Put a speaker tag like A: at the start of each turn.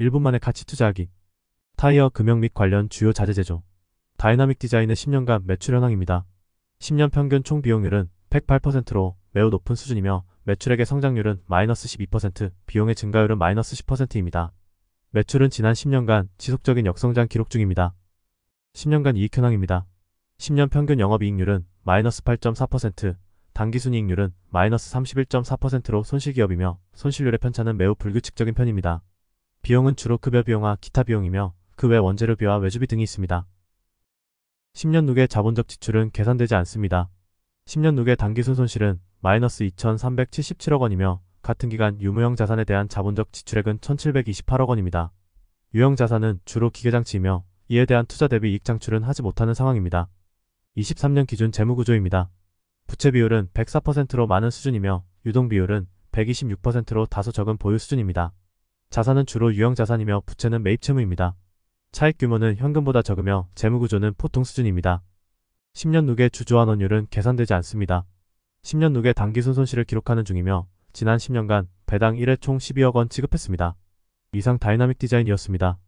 A: 1분 만에 가치 투자하기 타이어 금형 및 관련 주요 자재 제조 다이나믹 디자인의 10년간 매출 현황입니다. 10년 평균 총 비용률은 108%로 매우 높은 수준이며 매출액의 성장률은 마이너스 12%, 비용의 증가율은 마이너스 10%입니다. 매출은 지난 10년간 지속적인 역성장 기록 중입니다. 10년간 이익 현황입니다. 10년 평균 영업이익률은 마이너스 8.4%, 단기순이익률은 마이너스 31.4%로 손실기업이며 손실률의 편차는 매우 불규칙적인 편입니다. 비용은 주로 급여 비용과 기타 비용이며 그 외 원재료비와 외주비 등이 있습니다. 10년 누계 자본적 지출은 계산되지 않습니다. 10년 누계 단기순 손실은 마이너스 2,377억 원이며 같은 기간 유무형 자산에 대한 자본적 지출액은 1,728억 원입니다. 유형 자산은 주로 기계장치이며 이에 대한 투자 대비 이익 창출은 하지 못하는 상황입니다. 23년 기준 재무구조입니다. 부채 비율은 104%로 많은 수준이며 유동 비율은 126%로 다소 적은 보유 수준입니다. 자산은 주로 유형자산이며 부채는 매입채무입니다. 차액 규모는 현금보다 적으며 재무구조는 보통 수준입니다. 10년 누계 주주환원율은 계산되지 않습니다. 10년 누계 단기순 손실을 기록하는 중이며 지난 10년간 배당 1회 총 12억 원 지급했습니다. 이상 다이나믹 디자인이었습니다.